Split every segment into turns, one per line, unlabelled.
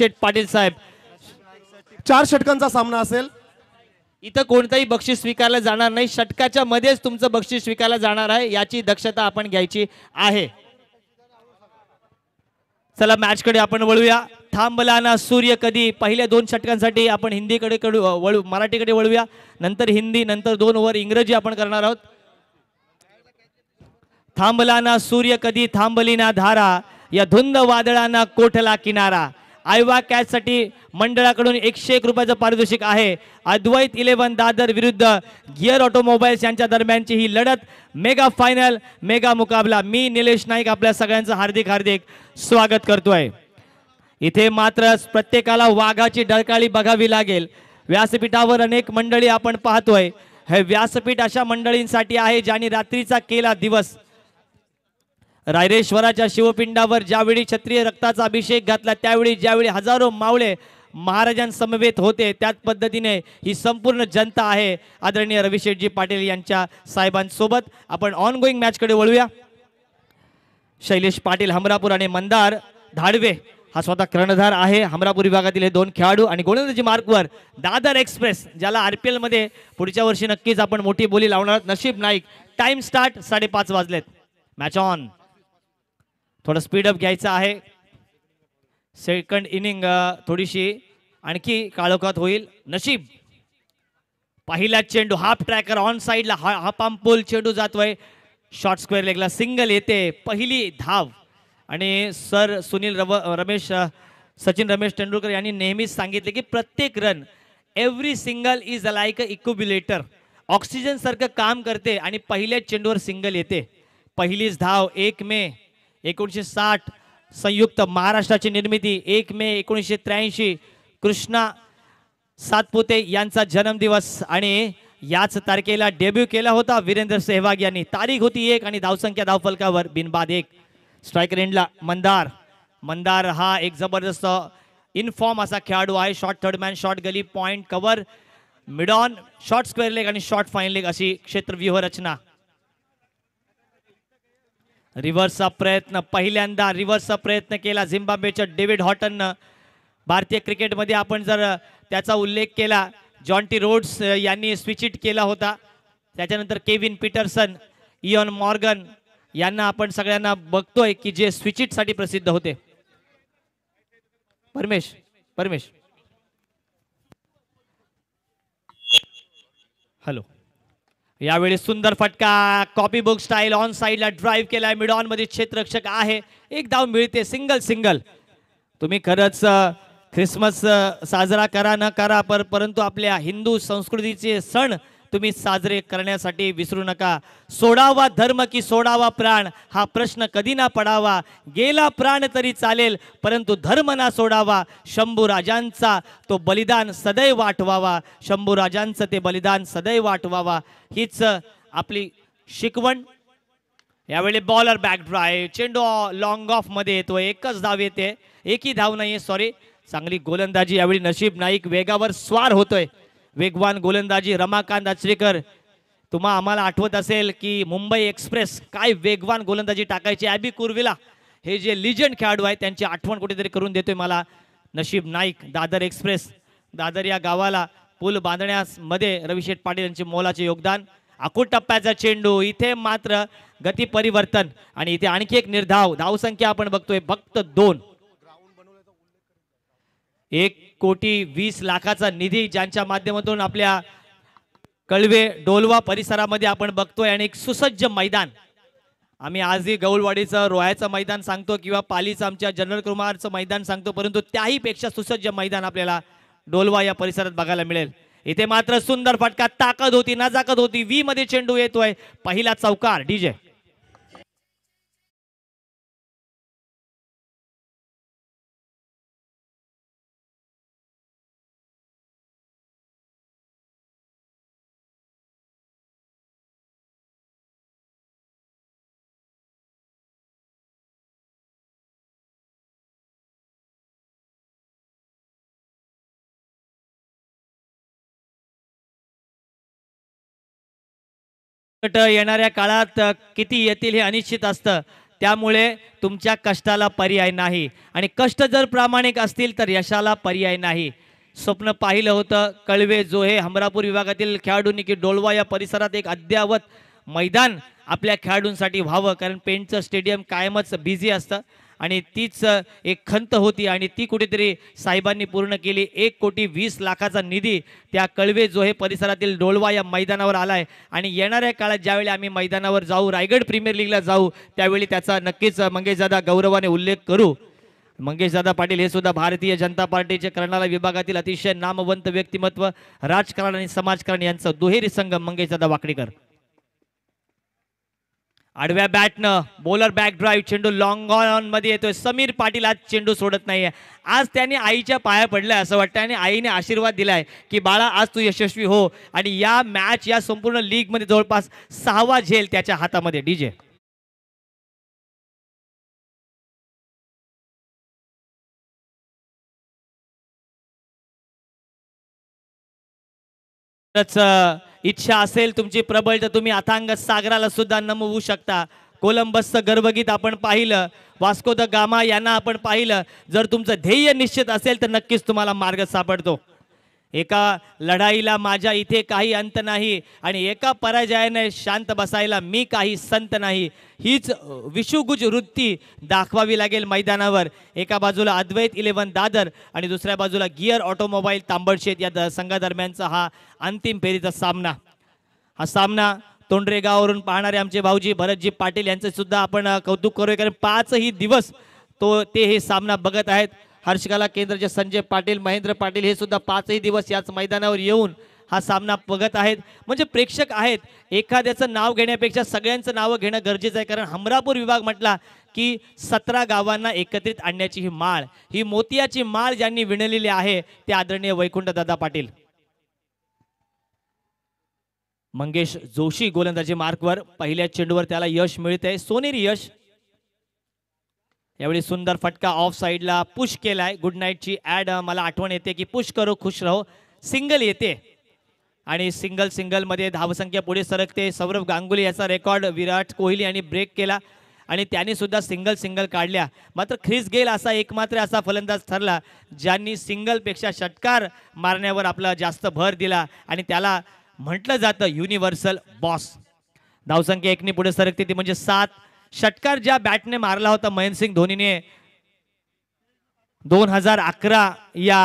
शेठ पाटील साहेब चार षटकांचा सामना असेल इथं कोणताही बक्षीस स्वीकारलं जाणार नाही षटकाच्या मध्येच तुमचं बक्षीस स्वीकारलं जाणार आहे याची दक्षता आपण घ्यायची आहे चला मॅचकडे आपण वळूया थांबलाना सूर्य कधी पहिल्या दोन षटकांसाठी आपण हिंदीकडे कडू वळू मराठीकडे वळूया नंतर हिंदी नंतर दोन ओव्हर इंग्रजी आपण करणार आहोत थांबलाना सूर्य कधी थांबलीना धारा या धुंद वादळांना कोठला किनारा आयवा कॅचसाठी मंडळाकडून एकशे एक रुपयाचं पारितोषिक आहे अद्वैत इलेव्हन दादर विरुद्ध गिअर ऑटोमोबाईल्स यांच्या दरम्यानची ही लढत मेगा फायनल मेगा मुकाबला मी निलेश नाईक आपल्या सगळ्यांचं हार्दिक हार्दिक स्वागत करतोय इथे मात्र प्रत्येकाला वाघाची डळकाळी बघावी लागेल व्यासपीठावर अनेक मंडळी आपण पाहतोय हे व्यासपीठ अशा मंडळींसाठी आहे ज्यांनी रात्रीचा केला दिवस रायरेश्वराच्या शिवपिंडावर ज्यावेळी क्षत्रिय रक्ताचा अभिषेक घातला त्यावेळी ज्यावेळी हजारो मावळे महाराजांसमवेत होते त्याच पद्धतीने ही संपूर्ण जनता आहे आदरणीय रविशेठजी पाटील यांच्या साहेबांसोबत आपण ऑन गोईंग मॅचकडे वळूया शैलेश पाटील हमरापूर आणि मंदार धाडवे हा स्वतः कर्णधार आहे हमरापूर विभागातील हे दोन खेळाडू आणि गोलंदाजी मार्कवर दादर एक्सप्रेस ज्याला आर पी एलमध्ये पुढच्या वर्षी नक्कीच आपण मोठी बोली लावणार नशीब नाईक टाइम स्टार्ट साडेपाच वाजलेत मॅच ऑन थोडं स्पीडअप घ्यायचं आहे सेकंड इनिंग थोडीशी आणखी काळोखात होईल नशीब पहिला चेंडू हाफ ट्रॅकर ऑन साईडला हा हा पोल चेंडू जातोय शॉर्ट स्क्वेअर लेगला सिंगल येते पहिली धाव आणि सर सुनील रव रमेश सचिन रमेश तेंडुलकर यांनी नेहमीच सांगितले की प्रत्येक run every single is a like a incubator oxygen सारखं काम करते आणि पहिल्याच चेंडूवर सिंगल येते पहिलीच धाव एक मे एकोणीसशे साठ संयुक्त महाराष्ट्राची निर्मिती एक मे एकोणीसशे त्र्याऐंशी कृष्णा सातपुते यांचा जन्मदिवस आणि याच तारखेला डेब्यू केला होता वीरेंद्र सेहवाग यांनी तारीख होती एक आणि धावसंख्या धावफलकावर बिनबाद एक स्ट्राईक रेंडला मंदार मंदार हा एक जबरदस्त इनफॉर्म असा खेळाडू आहे short third man short gully point cover mid on short square leg आणि शॉर्ट फाईन लेग अशी क्षेत्र रचना रिव्हर्सचा प्रयत्न पहिल्यांदा रिव्हर्सचा प्रयत्न केला झिम्बाब्वेच्या डेव्हिड हॉटननं भारतीय क्रिकेटमध्ये आपण जर त्याचा उल्लेख केला जॉन्टी रोड्स यांनी स्विचिट केला होता त्याच्यानंतर केविन पीटरसन इयॉन मॉर्गन यांना आपण सगळ्यांना बघतोय की जे स्विचिटसाठी प्रसिद्ध होते परमेश परमेश हॅलो यावेळी सुंदर फटका कॉपी बुक स्टाईल ऑन साईडला ड्राईव्ह केलाय मिड ऑन मध्ये क्षेत्ररक्षक आहे एक धाव मिळते सिंगल सिंगल तुम्ही खरंच ख्रिसमस साजरा करा न करा पर परंतु आपल्या हिंदू संस्कृतीचे सण तुम्ही साजरे करण्यासाठी विसरू नका सोडावा धर्म की सोडावा प्राण हा प्रश्न कधी ना पडावा गेला प्राण तरी चालेल परंतु धर्म ना सोडावा शंभू राजांचा तो बलिदान सदैव शंभू राजांचं ते बलिदान सदैव वाटवावा हीच आपली शिकवण यावेळी बॉलर बॅक ड्राय चेंडू लॉंग मध्ये येतो एकच धाव येते एकही धाव नाहीये सॉरी चांगली गोलंदाजी यावेळी नशीब नाईक वेगावर स्वार होतोय वेगवान गोलंदाजी रमाकांत आचरेकर तुम्हा आम्हाला आठवत असेल की मुंबई एक्सप्रेस काय वेगवान गोलंदाजी टाकायची ॲबी कुर्विला हे जे लिजंड खेळाडू आहेत त्यांची आठवण कुठेतरी करून देतोय मला नशीब नाईक दादर एक्सप्रेस दादर या गावाला पूल बांधण्यास मध्ये रविशेठ पाटील यांचे मोलाचे योगदान आकूट टप्प्याचा चेंडू इथे मात्र गती परिवर्तन आणि इथे आणखी एक निर्धाव धावसंख्या आपण बघतोय फक्त दोन एक कोटी वीस लाखाचा निधी ज्यांच्या माध्यमातून आपल्या कळवे डोलवा परिसरामध्ये आपण बघतोय आणि एक सुसज्ज मैदान आम्ही आजही गौलवाडीचं रोयाचं मैदान सांगतो किंवा पालीचं आमच्या जनरल कुमारचं मैदान सांगतो परंतु त्याही पेक्षा सुसज्ज मैदान आपल्याला डोलवा या परिसरात बघायला मिळेल इथे मात्र सुंदर फटका ताकद होती नजाकत होती वी मध्ये चेंडू येतोय पहिला चौकार डीजे संकट येणाऱ्या काळात किती येतील हे अनिश्चित असतं त्यामुळे तुमच्या कष्टाला पर्याय नाही आणि कष्ट जर प्रामाणिक असतील तर यशाला पर्याय नाही स्वप्न पाहिलं होतं कळवे जो हे हमरापूर विभागातील खेळाडूंनी की डोलवा या परिसरात एक अद्यावत मैदान आपल्या खेळाडूंसाठी व्हावं कारण पेंटचं स्टेडियम कायमच बिझी असतं आणि तीच एक खंत होती आणि ती कुठेतरी साहेबांनी पूर्ण केली एक कोटी वीस लाखाचा निधी त्या कळवे जो हे परिसरातील डोळवा या मैदानावर आला आहे आणि येणाऱ्या काळात ज्यावेळी आम्ही मैदानावर जाऊ रायगड प्रीमियर लीगला जाऊ त्यावेळी त्याचा नक्कीच मंगेशदादा गौरवाने उल्लेख करू मंगेशदादा पाटील हे सुद्धा भारतीय जनता पार्टीचे कर्णाला विभागातील अतिशय नामवंत व्यक्तिमत्व राजकारण आणि समाजकारण यांचा दुहेरी संगम मंगेशदादा वाकडीकर आडव्या बॅटनं बॉलर बॅक ड्राईव्ह चेंडू लॉंग ऑन मध्ये येतोय समीर पाटील आज चेंडू सोडत नाहीये आज त्याने आईच्या पाया पडल्या असं वाटतं आणि आईने आशीर्वाद दिलाय की बाळा आज तू यशस्वी हो आणि या मॅच या संपूर्ण लीगमध्ये जवळपास सहावा झेल त्याच्या हातामध्ये डीजे इच्छा असेल तुमची प्रबळ तर तुम्ही अथांग सागराला सुद्धा नमवू शकता कोलंबसचं गर्भगीत आपण पाहिलं वास्को द गामा यांना आपण पाहिलं जर तुमचं ध्येय निश्चित असेल तर नक्कीच तुम्हाला मार्ग सापडतो एका लढाईला माझ्या इथे काही अंत नाही आणि एका पराजयाने शांत बसायला मी काही संत नाही हीच विषुगुज वृत्ती दाखवावी लागेल मैदानावर एका बाजूला अद्वैत इलेवन दादर आणि दुसऱ्या बाजूला गियर ऑटोमोबाईल तांबडशेत या संघादरम्यानचा हा अंतिम फेरीचा सामना हा सामना तोंडरेगाववरून पाहणारे आमचे भाऊजी भरतजी पाटील यांचं सुद्धा आपण कौतुक करूया कारण पाचही दिवस तो ते हे सामना बघत आहेत हर्षकला केंद्राचे संजय पाटील महेंद्र पाटील हे सुद्धा पाचही दिवस याच मैदानावर येऊन हा सामना बघत आहेत म्हणजे प्रेक्षक आहेत एखाद्याचं नाव घेण्यापेक्षा सगळ्यांचं नावं घेणं गरजेचं आहे कारण हमरापूर विभाग म्हटला की सतरा गावांना एकत्रित आणण्याची ही माळ ही मोतियाची माळ ज्यांनी विणलेली आहे ते आदरणीय दादा पाटील मंगेश जोशी गोलंदाजी मार्कवर पहिल्या चेंडूवर त्याला यश मिळते सोनेरी यश यावेळी सुंदर फटका ऑफ साईडला पुश केलाय गुड नाईटची ॲड मला आठवण येते की पुश करो खुश राहो सिंगल येते आणि सिंगल सिंगलमध्ये धावसंख्या पुढे सरकते सौरभ गांगुली याचा रेकॉर्ड विराट कोहली यांनी ब्रेक केला आणि त्यांनी सुद्धा सिंगल सिंगल काढल्या मात्र ख्रिस गेल असा एकमात्र असा फलंदाज ठरला ज्यांनी सिंगलपेक्षा षटकार मारण्यावर आपला जास्त भर दिला आणि त्याला म्हटलं जातं युनिव्हर्सल बॉस धावसंख्या एकनी पुढे सरकते ती म्हणजे सात षटकार ज्या बॅटने मारला होता महेंद्रसिंग धोनीने दोन हजार अकरा या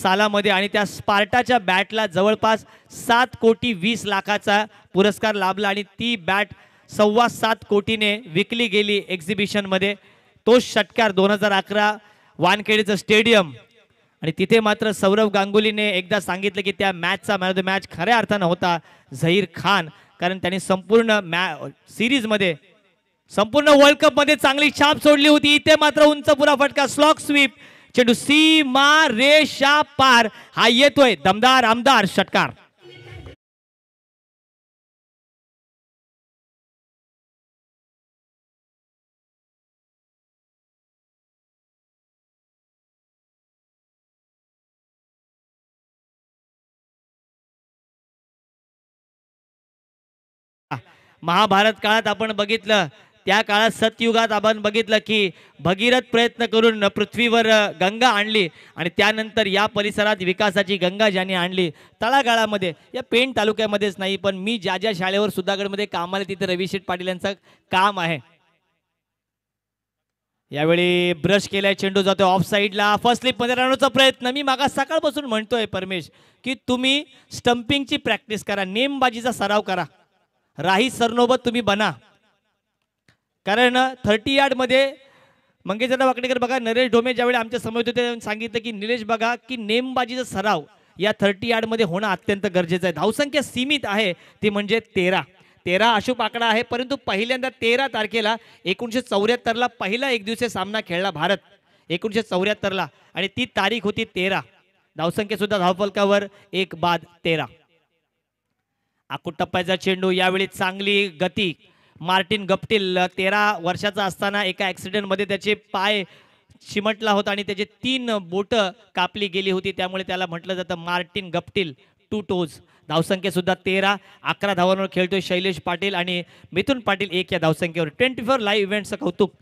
सालामध्ये आणि त्या स्पार्टाच्या बॅटला जवळपास सात कोटी वीस लाखाचा पुरस्कार लाभला आणि ती बॅट सव्वा सात कोटीने विकली गेली एक्झिबिशनमध्ये तो षटकार दोन हजार अकरा वानखेडेचं स्टेडियम आणि तिथे मात्र सौरव गांगुलीने एकदा सांगितलं की त्या मॅचचा मॅन ऑफ द मॅच खऱ्या अर्थानं होता झहीर खान कारण त्यांनी संपूर्ण मॅ सिरीजमध्ये संपूर्ण वर्ल्ड कप मध्ये चांगली छाप सोडली होती इथे मात्र उंच पुरा फटका स्लॉक स्वीप चेंडू सी मा रे शा पार हा येतोय दमदार आमदार षटकार महाभारत काळात आपण बघितलं त्या काळात सतयुगात आपण बघितलं की भगीरथ प्रयत्न करून पृथ्वीवर गंगा आणली आणि त्यानंतर या परिसरात विकासाची गंगा ज्याने आणली तळागाळामध्ये या पेण तालुक्यामध्येच नाही पण मी ज्या ज्या शाळेवर सुधागडमध्ये कामाला तिथे रविशेठ पाटील यांचं काम आहे यावेळी ब्रश केल्या चेंडू जातो ऑफ साईडला फर्स्ट स्लिपमध्ये राहण्याचा प्रयत्न मी मागा सकाळपासून म्हणतोय परमेश की तुम्ही स्टंपिंगची प्रॅक्टिस करा नेमबाजीचा सराव करा राही सरनोबत तुम्ही बना कारण थर्टी यार्डमध्ये मंगेशदा वाकडेकर बघा नरेश ढोमे ज्यावेळी आमच्या समोर होते सांगितलं की निलेश बघा की नेमबाजीचा सराव या थर्टी यार्डमध्ये होणं अत्यंत गरजेचं आहे धावसंख्या सीमित आहे ती म्हणजे तेरा तेरा अशुभ आकडा आहे परंतु पहिल्यांदा तेरा तारखेला एकोणीसशे चौऱ्याहत्तरला पहिला एक दिवसीय सामना खेळला भारत एकोणीसशे चौऱ्याहत्तरला आणि ती तारीख होती तेरा सुद्धा धावफलकावर एक बाद तेरा आकुट टप्प्याचा चेंडू यावेळी चांगली गती मार्टिन गपटील तेरा वर्षाचा असताना एका ॲक्सिडेंटमध्ये त्याचे पाय चिमटला होता आणि त्याचे तीन बोटं कापली गेली होती त्यामुळे त्याला म्हटलं जातं मार्टिन गपटील टू टोज सुद्धा तेरा अकरा धावांवर खेळतोय शैलेश पाटील आणि मिथुन पाटील एक या धावसंख्येवर ट्वेंटी फोर लाईव्ह इव्हेंटचं कौतुक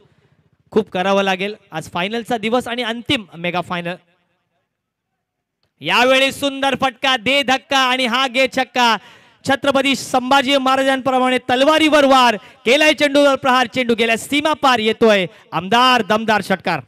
खूप करावं लागेल आज फायनलचा दिवस आणि अंतिम मेगा फायनल यावेळी सुंदर फटका दे धक्का आणि हा गे छक्का छत्रपती संभाजी महाराजांप्रमाणे तलवारीवर वार केलाय चेंडूवर प्रहार चेंडू गेल्या सीमा पार येतोय आमदार दमदार षटकार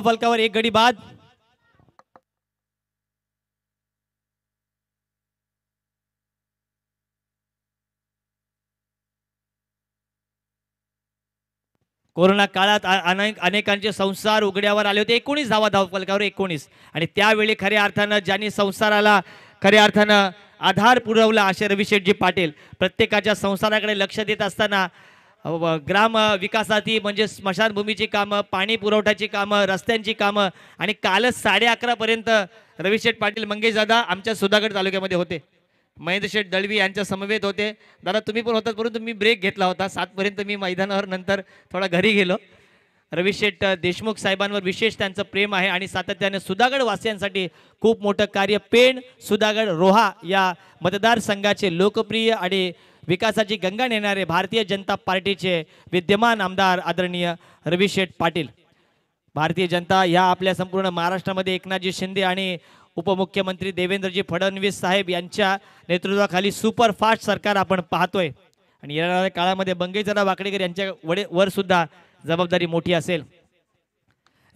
फलकावर एक गडी बाद
कोरोना काळात अनेक अनेकांचे संसार उघड्यावर आले होते एकोणीस धावा धावफलकावर एकोणीस आणि त्यावेळी खऱ्या अर्थानं ज्यांनी संसाराला खऱ्या अर्थानं आधार पुरवला असे शेठजी पाटील प्रत्येकाच्या संसाराकडे लक्ष देत असताना ग्राम विकासाती म्हणजे स्मशानभूमीची कामं पाणी पुरवठ्याची कामं रस्त्यांची कामं आणि कालच साडे अकरापर्यंत रवीशेठ पाटील मंगेश आमच्या सुधागड तालुक्यामध्ये होते महेंद्र शेठ दळवी यांच्या समवेत होते दादा तुम्ही पण होतात परंतु मी ब्रेक घेतला होता सातपर्यंत मी मैदानावर नंतर थोडा घरी गेलो रवीशेठ देशमुख साहेबांवर विशेष त्यांचं प्रेम आहे आणि सातत्याने सुधागड वासियांसाठी खूप मोठं कार्य पेण सुधागड रोहा या मतदारसंघाचे लोकप्रिय आणि विकासाची गंगा नेणारे भारतीय जनता पार्टीचे विद्यमान आमदार आदरणीय शेठ पाटील भारतीय जनता या आपल्या संपूर्ण महाराष्ट्रामध्ये एकनाथजी शिंदे आणि उपमुख्यमंत्री देवेंद्रजी फडणवीस साहेब यांच्या नेतृत्वाखाली सुपरफास्ट सरकार आपण पाहतोय आणि येणाऱ्या काळामध्ये बंगईचरा वाकडेकर यांच्या वडे वर सुद्धा जबाबदारी मोठी असेल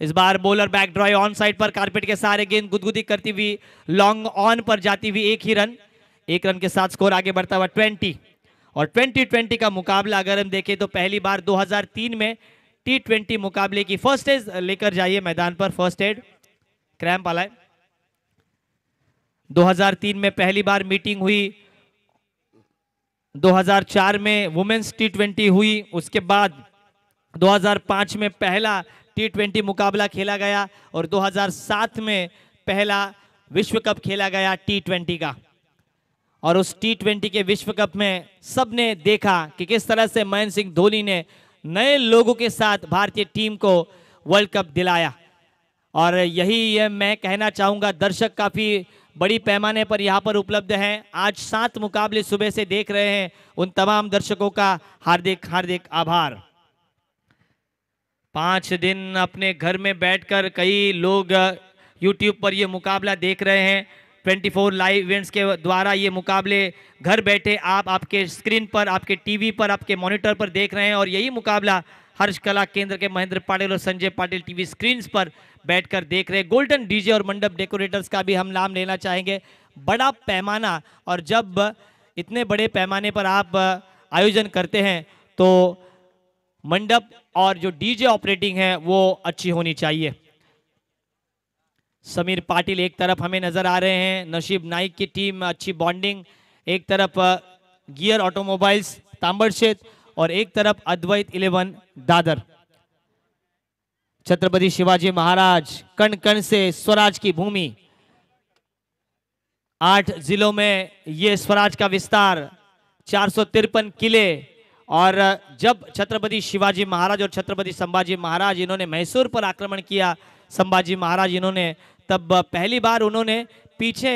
इस बार bowler back drive on side पर कार्पेट के सारे गेंद गुदगुदी करती हुई लॉन्ग ऑन पर जाती हुई एक ही रन एक रन के साथ स्कोर आगे बढ़ता हुआ ट्वेंटी और 2020 का मुकाबला अगर हम देखें तो पहली बार 2003 में टी ट्वेंटी मुकाबले की फर्स्ट एज लेकर जाइए मैदान पर फर्स्ट एड क्रैम क्रैम्प आलाय 2003 में पहली बार मीटिंग हुई 2004 में वुमेन्स टी ट्वेंटी हुई उसके बाद 2005 में पहला टी ट्वेंटी मुकाबला खेला गया और 2007 में पहला विश्व कप खेला गया टी ट्वेंटी का और उस टी ट्वेंटी के विश्व कप में सबने देखा कि किस तरह से महेंद्र सिंह धोनी ने नए लोगों के साथ भारतीय टीम को वर्ल्ड कप दिलाया और यही ये मैं कहना चाहूँगा दर्शक काफ़ी बड़ी पैमाने पर यहाँ पर उपलब्ध हैं आज सात मुकाबले सुबह से देख रहे हैं उन तमाम दर्शकों का हार्दिक हार्दिक आभार पाँच दिन अपने घर में बैठकर कई लोग यूट्यूब पर ये मुकाबला देख रहे हैं 24 लाइव इवेंट्स के द्वारा ये मुकाबले घर बैठे आप आपके स्क्रीन पर आपके टीवी पर आपके मॉनिटर पर देख रहे हैं और यही मुकाबला हर्ष कला केंद्र के महेंद्र पाटिल और संजय पाटिल टीवी स्क्रीन्स पर बैठकर देख रहे हैं गोल्डन डीजे और मंडप डेकोरेटर्स का भी हम नाम लेना चाहेंगे बड़ा पैमाना और जब इतने बड़े पैमाने पर आप आयोजन करते हैं तो मंडप और जो डीजे ऑपरेटिंग है वो अच्छी होनी चाहिए समीर पाटिल एक तरफ हमें नजर आ रहे हैं नशीब नाइक की टीम अच्छी बॉन्डिंग एक तरफ गियर ऑटोमोबाइल्स तांबड़ और एक तरफ अद्वैत इलेवन दादर छत्रपति शिवाजी महाराज कण कण से स्वराज की भूमि आठ जिलों में ये स्वराज का विस्तार चार किले और जब छत्रपति शिवाजी महाराज और छत्रपति संभाजी महाराज इन्होंने मैसूर पर आक्रमण किया संभाजी महाराज इन्होंने तब पहली बार उन्होंने पीछे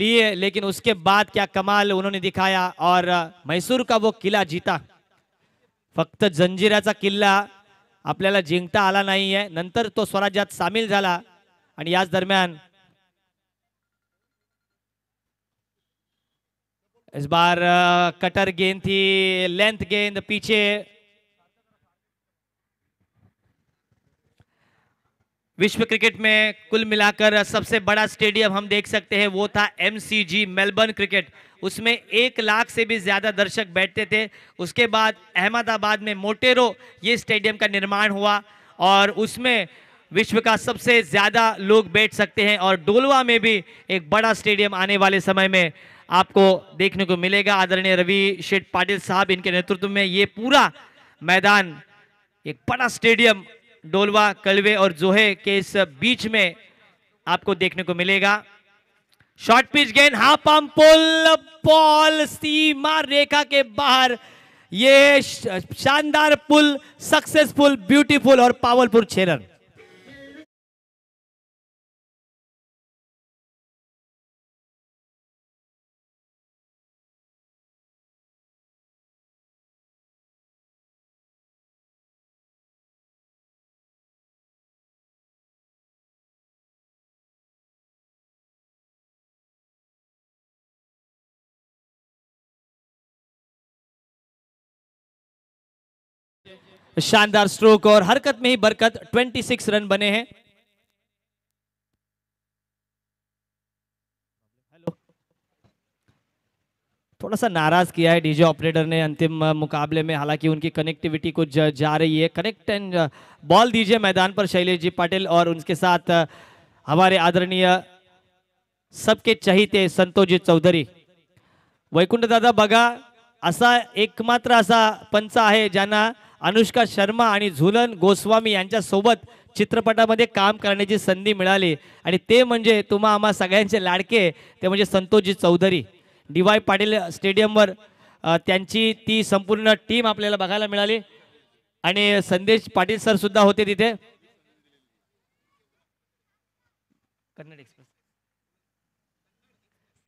लिए लेकिन उसके बाद क्या कमाल उन्होंने दिखाया और मैसूर का वो किला जीता फक्त जंजिराचा किल्ला आपल्याला जिंकता आला है नंतर तो स्वराज्यात सामील झाला आणि याच दरम्यान इस बार कटर गेंद थी लेंथ गेंद पीछे विश्व क्रिकेट में कुल मिलाकर सबसे बड़ा स्टेडियम हम देख सकते हैं वो था एमसीजी मेलबर्न क्रिकेट उसमें एक लाख से भी ज़्यादा दर्शक बैठते थे उसके बाद अहमदाबाद में मोटेरो ये स्टेडियम का निर्माण हुआ और उसमें विश्व का सबसे ज़्यादा लोग बैठ सकते हैं और डोलवा में भी एक बड़ा स्टेडियम आने वाले समय में आपको देखने को मिलेगा आदरणीय रवि शेठ पाटिल साहब इनके नेतृत्व में ये पूरा मैदान एक बड़ा स्टेडियम डोलवा कलवे और जोहे के इस बीच में आपको देखने को मिलेगा शॉर्ट पिच गेंद हाफ पाम पुल पॉल सीमा रेखा के बाहर ये शानदार पुल सक्सेसफुल ब्यूटीफुल और पावरफुल छेरन शानदार स्ट्रोक और हरकत में ही बरकत 26 रन बने हैं थोड़ा सा नाराज किया है डीजे ऑपरेटर ने अंतिम मुकाबले में हालांकि उनकी कनेक्टिविटी कुछ जा रही है कनेक्ट एंड बॉल दीजिए मैदान पर शैलेश जी पाटिल और उनके साथ हमारे आदरणीय सबके चहिते संतोषजी चौधरी वैकुंठ दादा बगा असा एकमात्र असा पंच है जाना अनुष्का शर्मा आणि झुलन गोस्वामी यांच्यासोबत चित्रपटामध्ये काम करण्याची संधी मिळाली आणि ते म्हणजे तुम्हा आम्हा सगळ्यांचे लाडके ते म्हणजे संतोषजी चौधरी डी वाय पाटील स्टेडियमवर त्यांची ती संपूर्ण टीम आपल्याला बघायला मिळाली आणि संदेश पाटील सर सुद्धा होते तिथे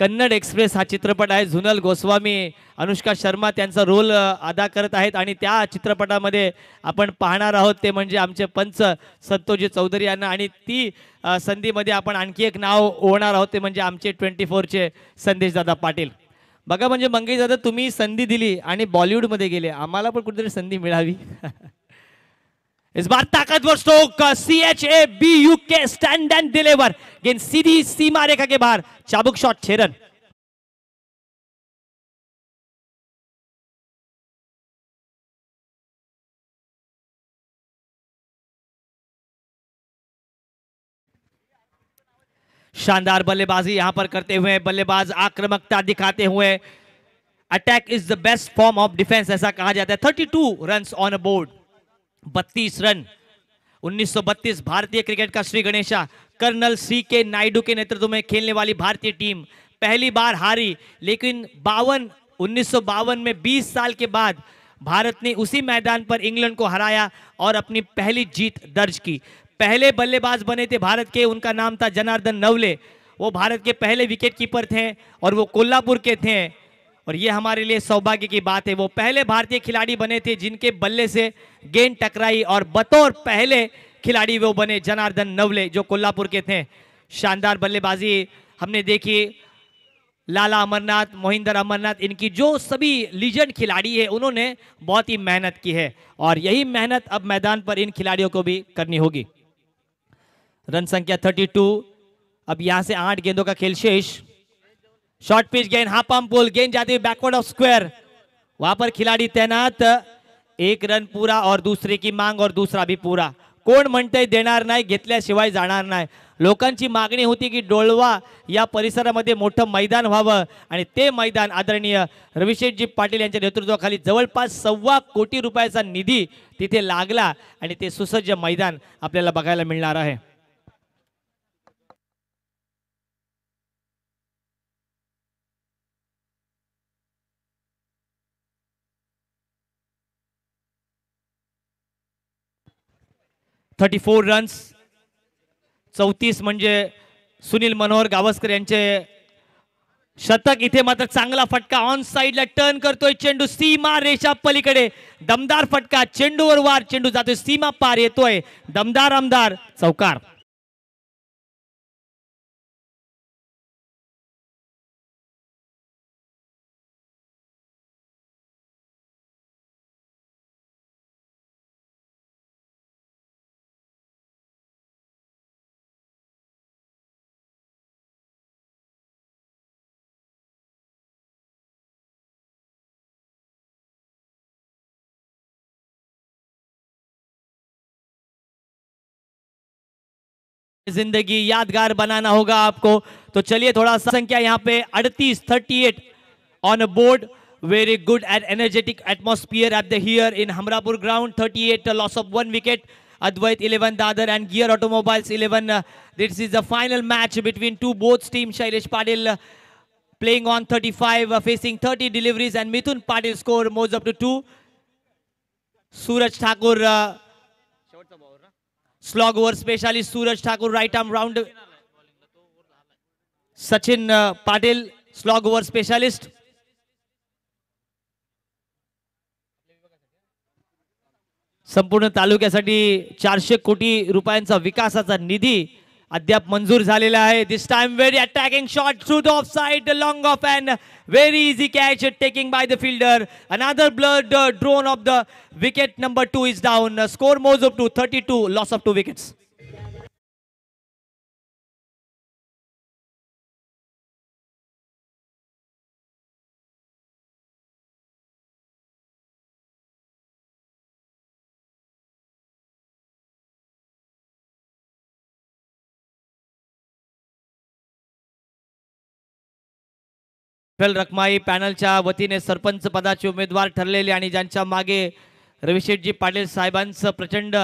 कन्नड एक्सप्रेस हा चित्रपट आहे झुनल गोस्वामी अनुष्का शर्मा त्यांचा रोल अदा करत आहेत आणि त्या चित्रपटामध्ये आपण पाहणार आहोत ते म्हणजे आमचे पंच संतोजी चौधरी यांना आणि ती संधीमध्ये आपण आणखी एक नाव ओळणार आहोत ते म्हणजे आमचे ट्वेंटी फोरचे संदेशदादा पाटील बघा म्हणजे मंगेशदादा तुम्ही संधी दिली आणि बॉलिवूडमध्ये गेले आम्हाला पण कुठेतरी संधी मिळावी इस बार ताकतवर स्ट्रोक का C H A B U के स्टैंड एंड डिलीवर गेंद सीधी सीमा रेखा के बाहर चाबुक शॉट छह रन शानदार बल्लेबाजी यहां पर करते हुए बल्लेबाज आक्रमकता दिखाते हुए attack is the best form of defence ऐसा कहा जाता है 32 रन ऑन अ बोर्ड बत्तीस रन उन्नीस भारतीय क्रिकेट का Shri Ganesha Colonel C K Naidu के नेतृत्व में खेलने वाली भारतीय टीम पहली बार हारी लेकिन बावन उन्नीस में 20 साल के बाद भारत ने उसी मैदान पर इंग्लैंड को हराया और अपनी पहली जीत दर्ज की पहले बल्लेबाज बने थे भारत के उनका नाम था जनार्दन नवले वो भारत के पहले विकेट कीपर थे और वो कोल्हापुर के थे और ये हमारे लिए सौभाग्य की बात है वो पहले भारतीय खिलाड़ी बने थे जिनके बल्ले से गेंद टकराई और बतौर पहले खिलाड़ी वो बने जनार्दन नवले जो कोल्हापुर के थे शानदार बल्लेबाजी हमने देखी लाला अमरनाथ मोहिंदर अमरनाथ इनकी जो सभी लीजेंड खिलाड़ी है उन्होंने बहुत ही मेहनत की है और यही मेहनत अब मैदान पर इन खिलाड़ियों को भी करनी होगी रन संख्या 32 अब यहां से आठ गेंदों का खेल शेष शॉर्ट पिच गेन हा पंप बोल गेन जाती बैकवर्ड ऑफ स्क्वेर वहां पर खिलाड़ी तैनात एक रन पूरा और दूसरे की मांग और दूसरा भी पूरा कोण म्हणतंय देणार नाही घेतल्याशिवाय जाणार नाही लोकांची मागणी होती की डोळवा या परिसरामध्ये मोठं मैदान व्हावं आणि ते मैदान आदरणीय रविशेषजी पाटील यांच्या नेतृत्वाखाली जवळपास सव्वा कोटी रुपयाचा निधी तिथे लागला आणि ते सुसज्ज मैदान आपल्याला बघायला मिळणार आहे थर्टी फोर रन्स चौतीस म्हणजे सुनील मनोहर गावस्कर यांचे शतक इथे मात्र चांगला फटका ऑन साईडला टर्न करतोय चेंडू सीमा रेषा पलीकडे दमदार फटका चेंडूवर वार चेंडू जातोय सीमा पार येतोय दमदार आमदार चौकार जिंदगी यादगार बनाना होगा आपको तो चलिए थोड़ा सा संख्या यहाँ पे thirty eight on board very good and energetic atmosphere at there here in Hamrapur ground 38 loss of one wicket Advait eleven Dadar and gear automobiles eleven this is the final match between two both team Shailesh Patil playing on thirty five facing thirty deliveries and Mithun Patil score moves up to Suraj Thakur slog over specialist Suraj Thakur right arm round Sachin Patil slog over specialist संपूर्ण तालुक्यासाठी चारशे कोटी रुपयांचा विकासाचा निधी अद्याप मंजूर झालेला आहे this time very attacking shot through the off side long off and very easy catch taking by the fielder another blood drone of the wicket number two is down score moves of two thirty two loss of two wickets Vitthal Rakhumai पॅनलच्या वतीने सरपंच पदाचे उमेदवार ठरलेले आणि ज्यांच्या मागे रविशेठजी पाटील साहेबांचं प्रचंड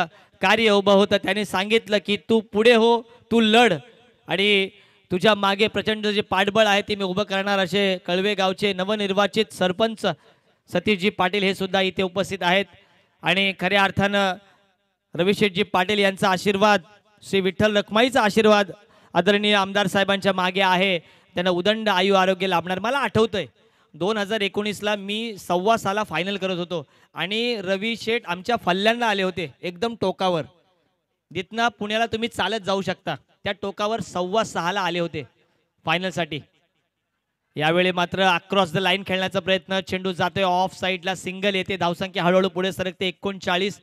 कार्य उभं होतं त्यांनी सांगितलं की तू पुढे हो तू लढ आणि तुझ्या मागे प्रचंड जे पाठबळ आहे ते मी उभं करणार असे कळवे गावचे नवनिर्वाचित सरपंच सतीशजी पाटील हे सुद्धा इथे उपस्थित आहेत आणि खऱ्या अर्थानं रविशेठजी पाटील यांचा आशीर्वाद श्री विठ्ठल रखमाईचा आशीर्वाद आदरणीय आमदार साहेबांच्या मागे आहे त्यांना उदंड आयु आरोग्य लाभणार मला आहे दोन हजार एकोणीसला मी सव्वा साला फायनल करत होतो आणि रवी शेठ आमच्या फल्ल्यांना आले होते एकदम टोकावर जिथना पुण्याला तुम्ही चालत जाऊ शकता त्या टोकावर सव्वा सहाला आले होते फायनलसाठी यावेळी मात्र अक्रॉस द लाईन खेळण्याचा प्रयत्न चेंडू जातोय ऑफ साईडला सिंगल येते धावसंख्या हळूहळू पुढे सरकते एकोणचाळीस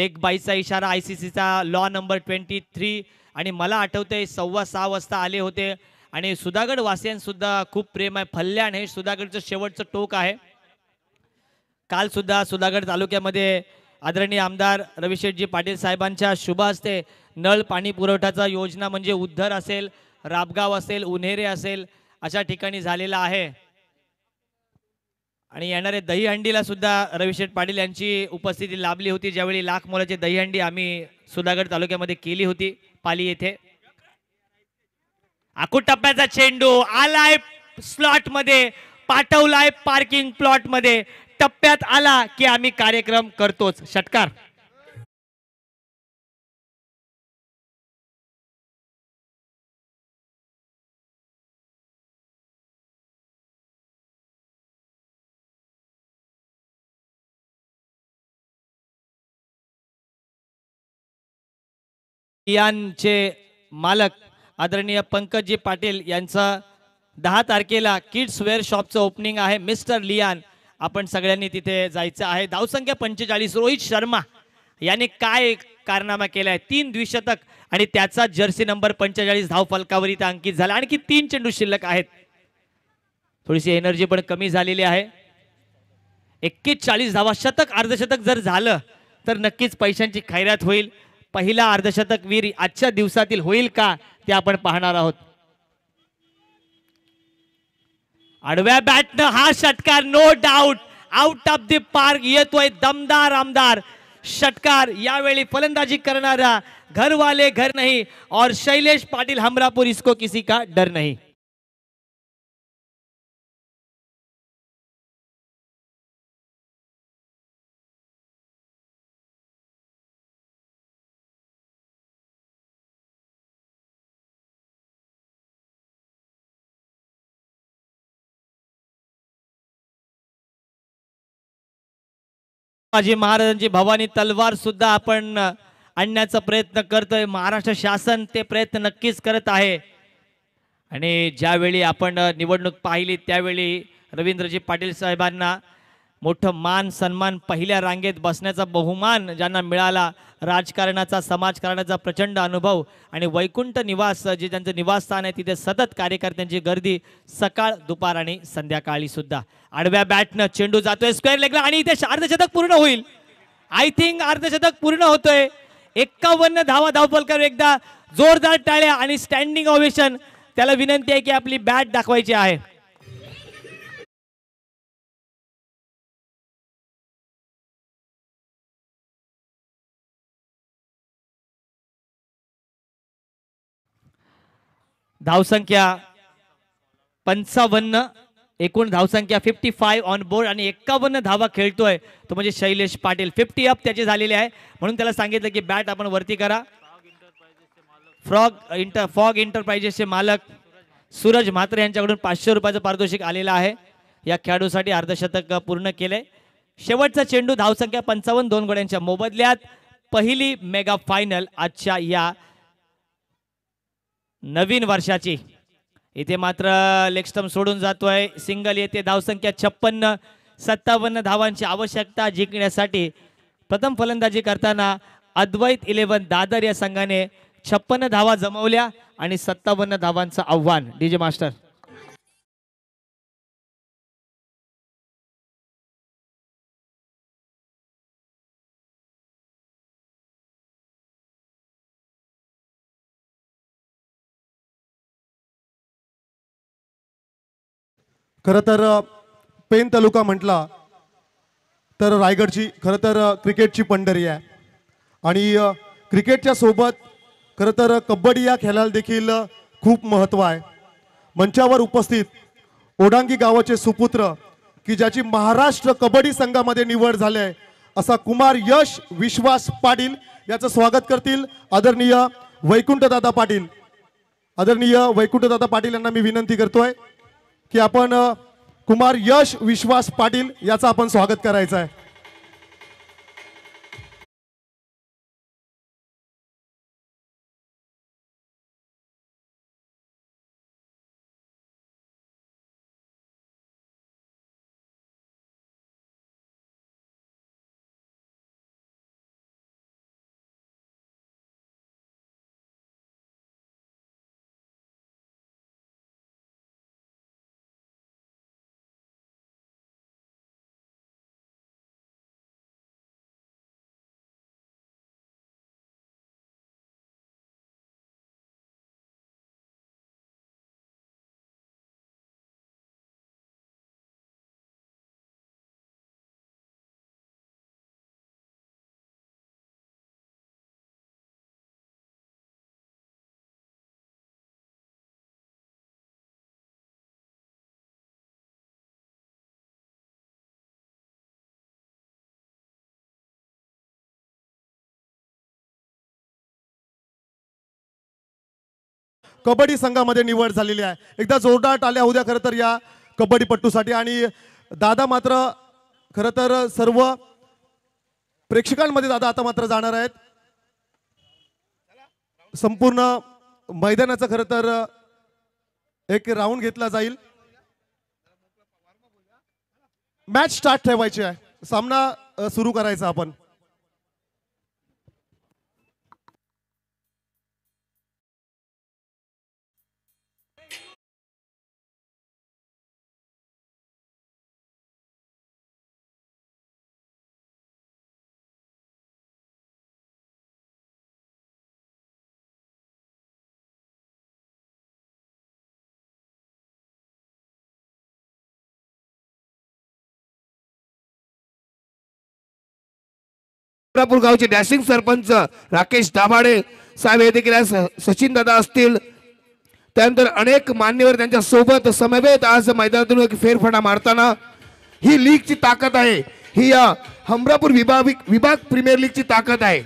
लेग बाईचा इशारा आय सी सीचा लॉ नंबर ट्वेंटी थ्री आणि मला आठवतंय सव्वा सहा वाजता आले होते आणि सुधागड वासियांसुद्धा खूप प्रेम आहे फल्याण हे सुधागडचं शेवटचं टोक आहे कालसुद्धा सुधागड तालुक्यामध्ये आदरणीय आमदार रविशेठजी पाटील साहेबांच्या शुभ हस्ते नळ पाणी पुरवठ्याचा योजना म्हणजे उद्धर असेल राबगाव असेल उन्हेरे असेल अशा ठिकाणी झालेला आहे आणि येणारे दहीहंडीला सुद्धा रविशेठ पाटील यांची उपस्थिती लाभली होती ज्यावेळी लाख मोलाची दहीहंडी आम्ही सुधागड तालुक्यामध्ये केली होती पाली येथे आखू टप्प्याचा चेंडू आलाय स्लॉट मध्ये पाठवलाय पार्किंग प्लॉट मध्ये टप्प्यात आला की आम्ही कार्यक्रम
करतोच षटकार यांचे
मालक आदरणीय पंकजी पाटील यांचा दहा तारखेला किड्स वेअर शॉपचं ओपनिंग आहे मिस्टर लियान आपण सगळ्यांनी तिथे जायचं आहे धावसंख्या पंचेचाळीस रोहित शर्मा याने काय कारनामा केलाय तीन द्विशतक आणि त्याचा जर्सी नंबर पंचेचाळीस धाव फलकावर इथे अंकित झाला आणखी तीन चेंडू शिल्लक आहेत थोडीशी एनर्जी पण कमी झालेली आहे एक्केचाळीस धावा शतक अर्धशतक जर झालं तर नक्कीच पैशांची खैरात होईल पहिला अर्धशतक वीर आजच्या दिवसातील होईल का ते आपण पाहणार आहोत आडव्या बॅटनं हा षटकार no doubt out of the park येतोय दमदार आमदार षटकार यावेळी फलंदाजी करणारा घरवाले घर नाही और शैलेश पाटील हमरापूर इसको किसी का डर नाही
शिवाजी महाराजांची
भवानी तलवार सुद्धा आपण आणण्याचा प्रयत्न करतोय महाराष्ट्र शासन ते प्रयत्न नक्कीच करत आहे आणि ज्यावेळी आपण निवडणूक पाहिली त्यावेळी रवींद्रजी पाटील साहेबांना मोठं मान सन्मान पहिल्या रांगेत बसण्याचा बहुमान ज्यांना मिळाला राजकारणाचा समाजकारणाचा प्रचंड अनुभव आणि वैकुंठ निवास जे त्यांचं निवासस्थान आहे तिथे सतत कार्यकर्त्यांची गर्दी सकाळ दुपार आणि संध्याकाळी सुद्धा आडव्या बॅटनं चेंडू जातोय स्क्वेअर लेगला आणि इथे अर्धशतक पूर्ण होईल आय थिंक अर्धशतक पूर्ण होतोय एक्कावन्न धावा धावपलकर एकदा जोरदार टाळ्या आणि स्टँडिंग ऑवेशन त्याला विनंती आहे की आपली बॅट दाखवायची आहे धावसंख्या पंचावन्न एकूण धावसंख्या फिफ्टी फाईव्ह ऑन बोर्ड आणि एक्कावन्न धावा खेळतोय तो म्हणजे शैलेश पाटील फिफ्टी अप त्याचे झालेले आहे म्हणून त्याला सांगितलं की बॅट आपण वरती करा फ्रॉग इंटर फॉग इंटरप्राइजेसचे मालक सूरज म्हात्रे यांच्याकडून पाचशे रुपयाचं पारितोषिक आलेलं आहे या खेळाडूसाठी अर्धशतक पूर्ण केले शेवटचा चेंडू धावसंख्या पंचावन्न दोन गोड्यांच्या मोबदल्यात पहिली मेगा फायनल आजच्या या नवीन वर्षाची इथे मात्र लेक्स्टम सोडून जातोय सिंगल येथे धावसंख्या छप्पन्न सत्तावन्न धावांची आवश्यकता जिंकण्यासाठी प्रथम फलंदाजी करताना अद्वैत इलेव्हन दादर या संघाने छप्पन्न धावा जमवल्या आणि सत्तावन्न धावांचं आव्हान डीजे मास्टर
खरं तर पेन तालुका म्हटला तर रायगडची खरं तर
क्रिकेटची पंढरी आहे आणि क्रिकेटच्या सोबत खरं तर कबड्डी या खेळाला देखील खूप महत्त्व आहे मंचावर उपस्थित ओडांगी गावाचे सुपुत्र की ज्याची महाराष्ट्र कबड्डी संघामध्ये निवड झाली आहे असा कुमार यश विश्वास पाटील याचं स्वागत करतील आदरणीय वैकुंठदादा पाटील आदरणीय वैकुंठदादा पाटील यांना मी विनंती करतोय की आपण
कुमार यश विश्वास पाटील याचं आपण स्वागत करायचं आहे कबड्डी संघामध्ये निवड झालेली आहे एकदा जोरदार टाल्या उद्या खरं तर या
कबड्डीपट्टूसाठी आणि दादा मात्र खरं तर सर्व प्रेक्षकांमध्ये दादा आता मात्र जाणार आहेत संपूर्ण मैदानाचं खरं तर एक राऊंड घेतला जाईल मॅच स्टार्ट ठेवायची आहे सामना सुरू करायचा आपण
गावचे डॅशिंग सरपंच राकेश दाभाडे साहेब येथे देखील सचिन दादा
असतील त्यानंतर अनेक मान्यवर त्यांच्या सोबत समवेत आज मैदानातून फेरफडा मारताना ही लीगची ताकद आहे ही या हमरापूर विभाग विभाग
प्रीमियर लीगची ताकद आहे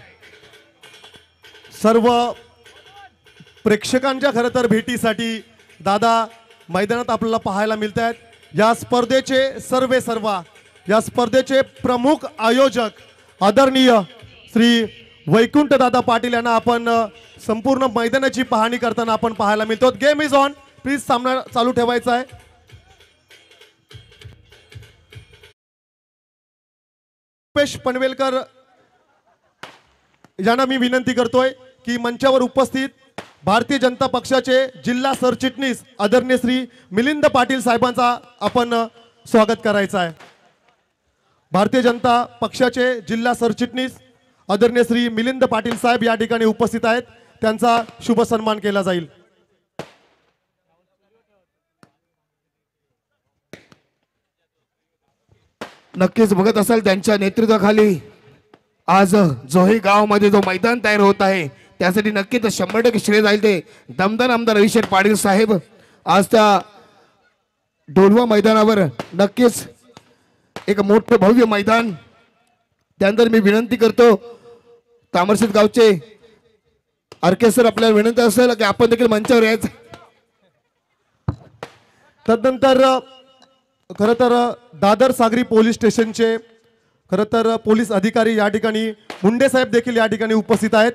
सर्व प्रेक्षकांच्या खरं तर भेटीसाठी दादा मैदानात आपल्याला पाहायला मिळत आहेत या स्पर्धेचे सर्वे सर्वा या स्पर्धेचे प्रमुख आयोजक आदरणीय श्री दादा पाटील यांना आपण संपूर्ण मैदानाची पाहणी करताना आपण पाहायला मिळतो गेम इज ऑन प्लीज सामना चालू ठेवायचा आहे रुपेश पनवेलकर यांना मी विनंती करतोय की मंचावर उपस्थित भारतीय जनता पक्षाचे जिल्हा सरचिटणीस आदरणीय श्री मिलिंद पाटील साहेबांचा आपण स्वागत करायचं आहे भारतीय जनता पक्षाचे जिल्हा सरचिटणीस आदरणीय श्री मिलिंद पाटील साहेब या ठिकाणी उपस्थित आहेत त्यांचा शुभ सन्मान केला जाईल
नक्कीच बघत असाल त्यांच्या नेतृत्वाखाली आज जोही गावमध्ये जो मैदान तयार होत आहे त्यासाठी नक्कीच शंभर टक्के श्रेय जाईल ते दमदार आमदार रविशेठ पाटील साहेब आज त्या डोलवा मैदानावर नक्कीच एक मोठं भव्य मैदान त्यानंतर मी विनंती करतो तामरशेत गावचे सर आपल्याला विनंती असेल की
आपण देखील मंचावर यायच तदनंतर खरं तर दादर सागरी पोलीस स्टेशनचे खरं तर पोलीस अधिकारी या ठिकाणी मुंडे साहेब देखील या ठिकाणी उपस्थित आहेत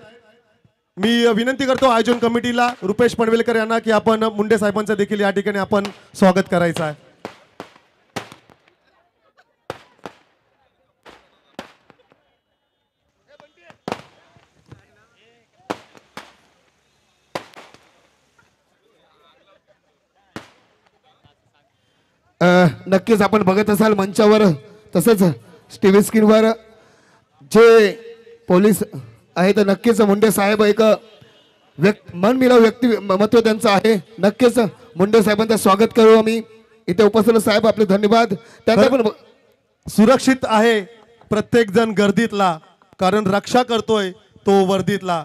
मी विनंती करतो आयोजन कमिटीला रुपेश पडवेलकर यांना की आपण मुंडे साहेबांचं देखील या ठिकाणी आपण स्वागत करायचं आहे
नक्कीच आपण बघत असाल मंचावर तसंच टी व्ही स्क्रीनवर जे पोलीस आहे तर नक्कीच मुंडे साहेब एक मन मिळव व्यक्ती महत्व त्यांचं आहे नक्कीच मुंडे साहेबांचं स्वागत करू आम्ही इथे उपस्थित साहेब
आपले धन्यवाद त्यांना पण सुरक्षित आहे प्रत्येक जण गर्दीतला कारण रक्षा करतोय तो वर्दीतला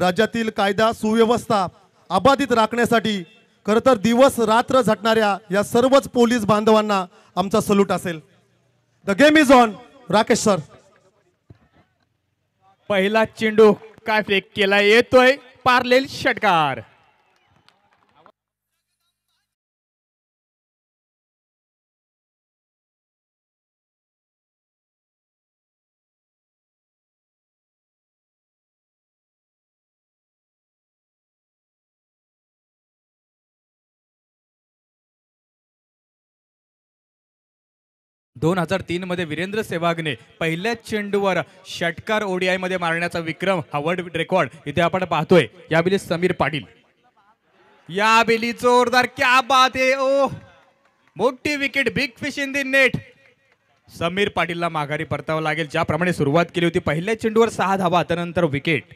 राज्यातील कायदा सुव्यवस्था अबाधित राखण्यासाठी खरं तर दिवस रात्र झटणाऱ्या या सर्वच पोलीस बांधवांना आमचा सल्यूट असेल the game is on Rakesh sir
पहिला चेंडू काय फेक केला येतोय पार्लेल षटकार
दोन हजार तीनमध्ये वीरेंद्र सेवागने पहिल्याच चेंडूवर
षटकार मध्ये मारण्याचा विक्रम हा वर्ल्ड रेकॉर्ड इथे आपण पाहतोय या बिली समीर पाटील या बिली जोरदार क्या बात आहे ओ मोठी wicket big fish in the net Sameer पाटीलला माघारी परतावं लागेल ज्याप्रमाणे सुरुवात केली
होती पहिल्या चेंडूवर सहा धावा त्यानंतर विकेट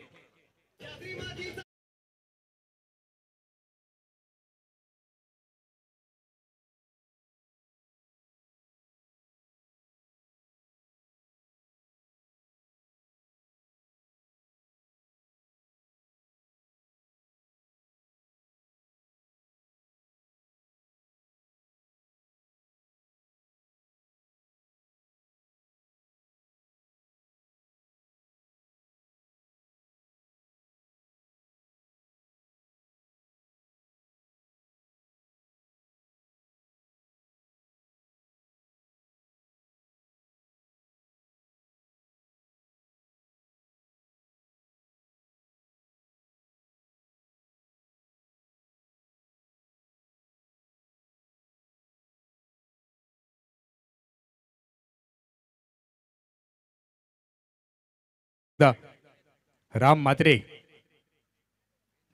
राम मात्रे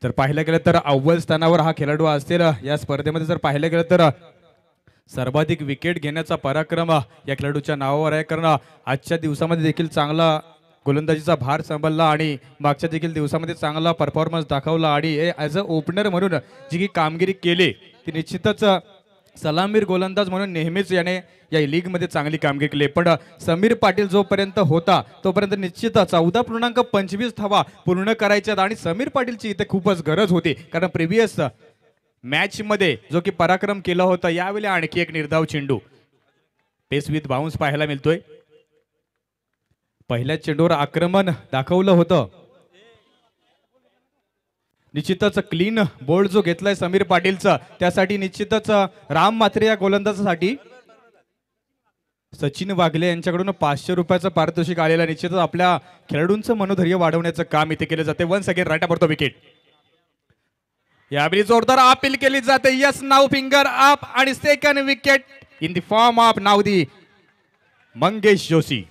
जर पाहिलं
गेलं तर अव्वल स्थानावर हा खेळाडू असतील या स्पर्धेमध्ये जर पाहिलं गेलं तर सर्वाधिक विकेट घेण्याचा पराक्रम या खेळाडूच्या नावावर आहे कारण आजच्या दिवसामध्ये देखील चांगला गोलंदाजीचा भार सांभाळला आणि मागच्या देखील दिवसामध्ये चांगला परफॉर्मन्स दाखवला आणि ॲज अ ओपनर म्हणून जी की कामगिरी केली ती निश्चितच सलामीर गोलंदाज म्हणून नेहमीच याने या लीगमध्ये चांगली कामगिरी केली पण समीर पाटील जोपर्यंत होता तोपर्यंत निश्चित चौदा पूर्णांक पंचवीस धावा पूर्ण करायच्या आणि समीर पाटीलची इथे खूपच गरज होती कारण प्रिव्हियस मॅचमध्ये जो की पराक्रम केला होता यावेळी आणखी एक निर्धाव चेंडू पेस विथ बाउन्स पाहायला मिळतोय पहिल्या चेंडूवर आक्रमण दाखवलं होतं निश्चितच क्लीन बोल्ड जो घेतलाय समीर पाटीलचा त्यासाठी निश्चितच राम मात्रे या गोलंदाजासाठी सचिन वाघले यांच्याकडून पाचशे रुपयाचं पारितोषिक आलेलं निश्चितच आपल्या खेळाडूंचं मनोधैर्य वाढवण्याचं काम इथे केलं जाते वन सेकंड राटा पडतो विकेट यावेळी जोरदार अपील केली जाते यस नाव फिंगर अप आणि second wicket
in the form of नाव दी मंगेश जोशी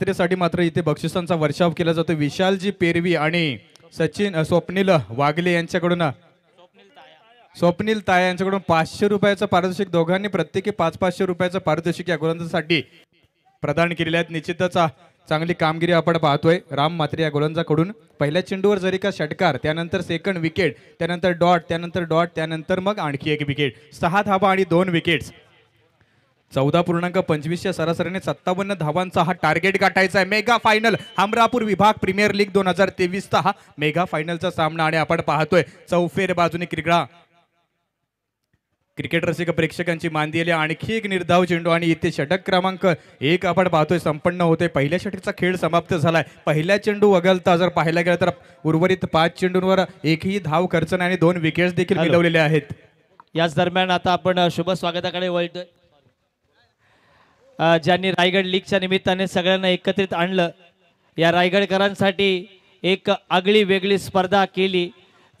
यात्रेसाठी मात्र इथे बक्षिसांचा वर्षाव
केला जातो विशालजी पेरवी आणि सचिन स्वप्नील वागले यांच्याकडून स्वप्नील ताया यांच्याकडून पाचशे रुपयाचं पारितोषिक दोघांनी प्रत्येकी पाच पाचशे रुपयाचं पारितोषिक या गोलंदाजासाठी प्रदान केलेले आहेत निश्चितच चांगली कामगिरी आपण पाहतोय राम मात्रे या गोलंदाजाकडून पहिल्या चेंडूवर जरी का षटकार त्यानंतर सेकंड विकेट त्यानंतर डॉट त्यानंतर डॉट त्यानंतर मग आणखी एक विकेट सहा धाबा आणि दोन विकेट्स चौदा पूर्णांक पंचवीसच्या सरासरीने सत्तावन्न धावांचा हा टार्गेट गाठायचा आहे मेगा फायनल हमरापूर विभाग प्रीमियर लीग दोन हजार तेवीसचा हा मेगा फायनलचा सामना आणि आपण पाहतोय चौफेर बाजूने क्रिकडा क्रिकेट रसिक प्रेक्षकांची मांदी आली आणखी एक निर्धाव चेंडू आणि इथे षटक क्रमांक एक आपण पाहतोय संपन्न होते पहिल्या षटकचा खेळ समाप्त झालाय पहिल्या चेंडू वगळता जर पाहायला गेलं तर उर्वरित पाच चेंडूंवर एकही धाव खर्च नाही आणि दोन विकेट्स देखील मिळवलेले
आहेत याच दरम्यान आता आपण शुभ स्वागताकडे वळतोय ज्यांनी रायगड लीगच्या निमित्ताने सगळ्यांना एकत्रित आणलं या रायगडकरांसाठी एक आगळी वेगळी स्पर्धा केली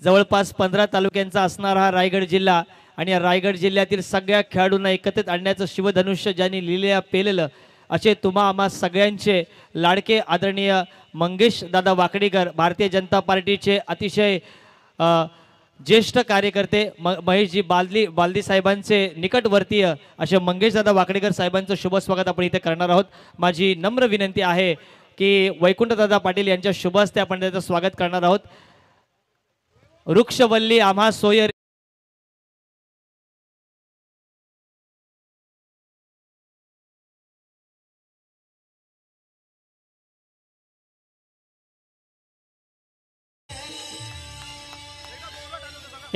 जवळपास पंधरा तालुक्यांचा असणारा हा रायगड जिल्हा आणि या रायगड जिल्ह्यातील सगळ्या खेळाडूंना एकत्रित आणण्याचं शिवधनुष्य ज्यांनी लिहिलेल्या पेलेलं असे तुम्हा आम्हा सगळ्यांचे लाडके आदरणीय मंगेश दादा वाकडीकर भारतीय जनता पार्टीचे अतिशय ज्येष्ठ कार्यकर्ते म महेशजी बालदी बालदी साहेबांचे निकटवर्तीय असे मंगेशदादा वाकडेकर साहेबांचं शुभ स्वागत आपण इथे करणार आहोत माझी नम्र विनंती आहे की वैकुंठदादा पाटील यांच्या शुभ हस्ते आपण त्याचं स्वागत करणार आहोत वृक्षवल्ली आम्हा सोयर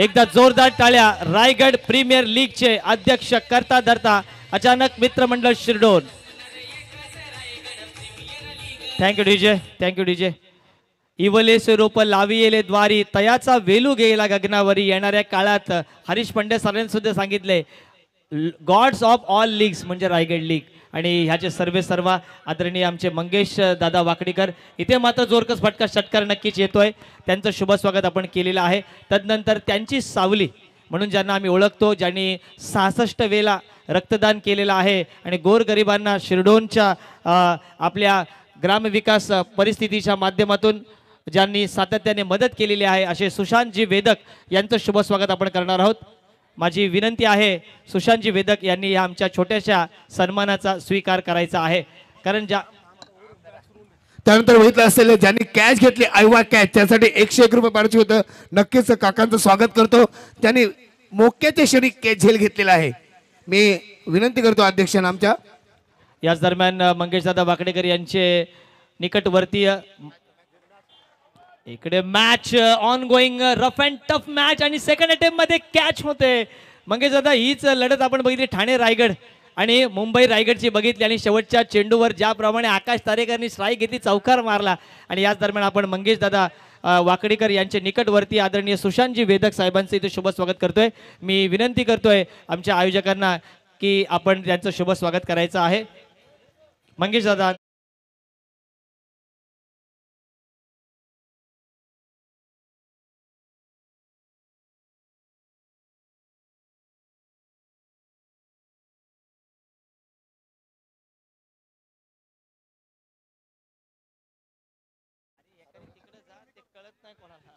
एकदा जोरदार टाळ्या रायगड प्रीमियर लीगचे अध्यक्ष करता धरता अचानक मित्रमंडळ शिरडोन थँक्यू डीजे थँक्यू डीजे इवले स्वरूप लाविले द्वारी तयाचा वेलू गेला गगनावरी येणाऱ्या काळात हरीश पंडे सरांनी सुद्धा सांगितले गॉड्स ऑफ ऑल लीग्स म्हणजे रायगड लीग आणि ह्याचे सर्वे सर्व आदरणीय आमचे मंगेश दादा वाकडीकर इथे मात्र जोरकस फटका षटकार नक्कीच येतोय त्यांचं शुभ स्वागत आपण केलेलं आहे तदनंतर त्यांची सावली म्हणून ज्यांना आम्ही ओळखतो ज्यांनी सहासष्ट वेला रक्तदान केलेलं आहे आणि गोरगरिबांना शिरडोनच्या आपल्या ग्रामविकास परिस्थितीच्या माध्यमातून ज्यांनी सातत्याने मदत केलेली आहे असे सुशांतजी वेदक यांचं शुभ स्वागत आपण करणार आहोत माझी विनंती आहे सुशांतजी वेदक यांनी या आमच्या छोट्याशा सन्मानाचा स्वीकार करायचा आहे कारण ज्या
त्यानंतर बघितलं असेल ज्यांनी कॅश घेतली आयवा कॅश त्यासाठी एकशे एक रुपये पाडची होतं नक्कीच काकांचं स्वागत करतो त्यांनी मोक्याच्या क्षणी कॅश झेल घेतलेला आहे मी विनंती करतो अध्यक्षांना आमच्या
याच दरम्यान मंगेश दादा वाकडेकर यांचे निकटवर्तीय इकडे match on going rough and tough match आणि सेकंड अटेम्प्ट मध्ये कॅच होते मंगेश दादा हीच लढत आपण बघितली ठाणे रायगड आणि मुंबई रायगडची बघितली आणि शेवटच्या चेंडूवर ज्याप्रमाणे आकाश तारेकरनी स्ट्राईक घेतली चौकार मारला आणि याच दरम्यान आपण मंगेश दादा वाकडीकर यांचे निकटवर्ती आदरणीय सुशांतजी वेदक साहेबांचं इथे शुभ स्वागत करतोय मी विनंती करतोय आमच्या आयोजकांना की आपण त्यांचं शुभ स्वागत करायचं आहे मंगेश दादा
जाऊ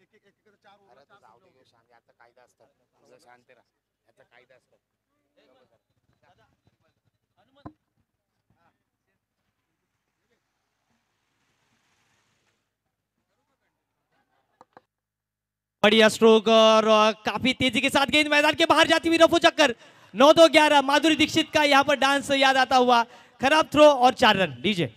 एक एक एक चार शांत आता कायदा असतात तुझा शांत राहा याचा कायदा असतो
बढ़िया स्ट्रोक और, काफी तेजी के साथ गेंद मैदान के बाहर जाती हुई रफू चक्कर नौ दो ग्यारह माधुरी दीक्षित का यहाँ पर डांस याद आता हुआ खराब थ्रो और चार रन डीजे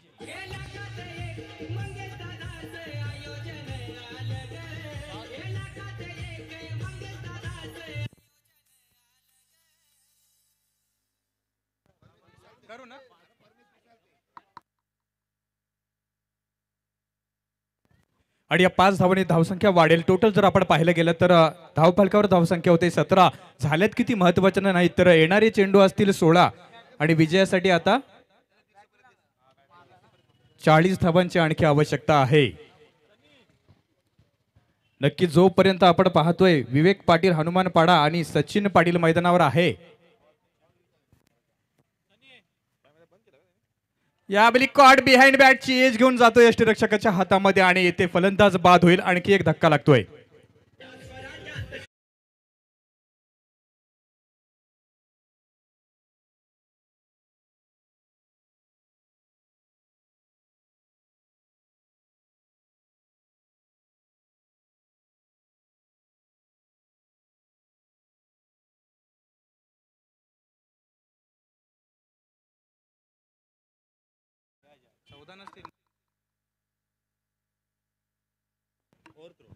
आणि या पाच धावांनी धावसंख्या वाढेल टोटल जर आपण पाहिलं गेलं तर धावपालकावर धावसंख्या होते सतरा झाल्यात किती महत्वाच्या नाही तर येणारे चेंडू असतील सोळा आणि विजयासाठी आता चाळीस धावांची आणखी आवश्यकता आहे नक्की जोपर्यंत आपण पाहतोय विवेक पाटील हनुमान पाडा आणि सचिन पाटील मैदानावर आहे या यावेळी कॉट बिहाइंड बॅटची एज घेऊन जातो यष्टीरक्षकाच्या हातामध्ये आणि येथे फलंदाज बाद होईल आणखी एक धक्का लागतोय